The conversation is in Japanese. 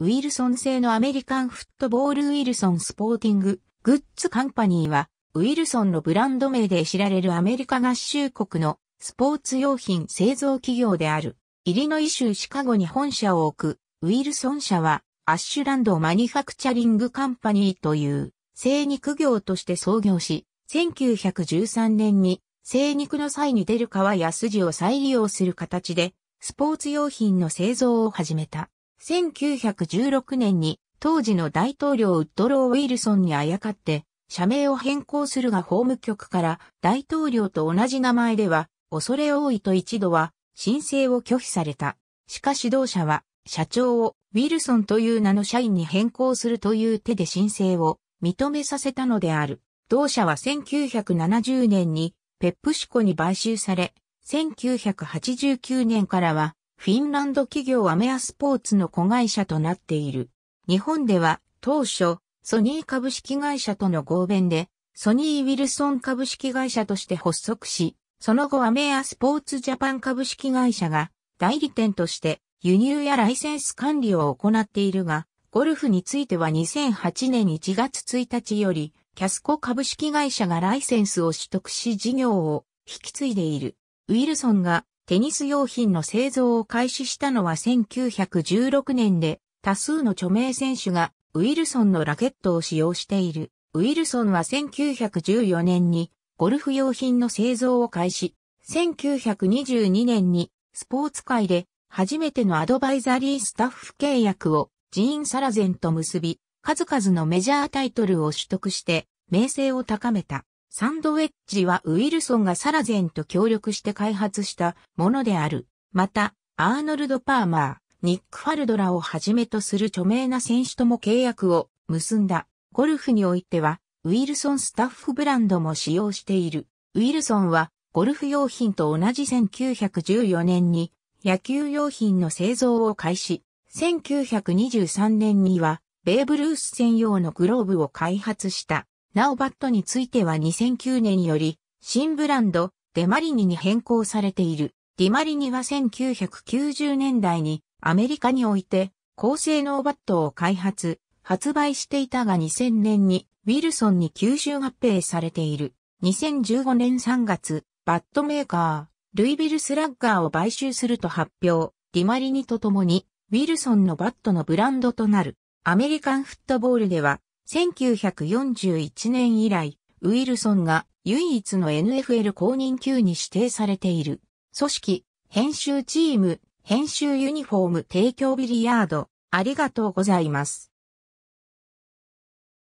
ウィルソン製のアメリカンフットボールウィルソンスポーティンググッズカンパニーは、ウィルソンのブランド名で知られるアメリカ合衆国のスポーツ用品製造企業である、イリノイ州シカゴに本社を置く、ウィルソン社は、アッシュランドマニファクチャリングカンパニーという、生肉業として創業し、1913年に、生肉の際に出る皮や筋を再利用する形で、スポーツ用品の製造を始めた。1916年に当時の大統領ウッドロー・ウィルソンにあやかって社名を変更するが法務局から大統領と同じ名前では恐れ多いと一度は申請を拒否された。しかし同社は社長をウィルソンという名の社員に変更するという手で申請を認めさせたのである。同社は1970年にペップシコに買収され、1989年からはフィンランド企業アメアスポーツの子会社となっている。日本では当初、ソニー株式会社との合弁で、ソニー・ウィルソン株式会社として発足し、その後アメアスポーツジャパン株式会社が代理店として輸入やライセンス管理を行っているが、ゴルフについては2008年1月1日より、キャスコ株式会社がライセンスを取得し事業を引き継いでいる。ウィルソンがテニス用品の製造を開始したのは1916年で、多数の著名選手がウィルソンのラケットを使用している。ウィルソンは1914年にゴルフ用品の製造を開始、1922年にスポーツ界で初めてのアドバイザリースタッフ契約をジーン・サラゼンと結び、数々のメジャータイトルを取得して名声を高めた。サンドウェッジはウィルソンがサラゼンと協力して開発したものである。また、アーノルド・パーマー、ニック・ファルドラをはじめとする著名な選手とも契約を結んだ。ゴルフにおいては、ウィルソンスタッフブランドも使用している。ウィルソンは、ゴルフ用品と同じ1914年に、野球用品の製造を開始。1923年には、ベーブ・ルース専用のグローブを開発した。なおバットについては2009年より新ブランドデマリニに変更されている。ディマリニは1990年代にアメリカにおいて高性能バットを開発、発売していたが2000年にウィルソンに吸収合併されている。2015年3月、バットメーカー、ルイビルスラッガーを買収すると発表、ディマリニと共に、ウィルソンのバットのブランドとなる。アメリカンフットボールでは、1941年以来、ウィルソンが唯一の NFL 公認級に指定されている。組織、編集チーム、編集ユニフォーム提供ビリヤード、ありがとうございます。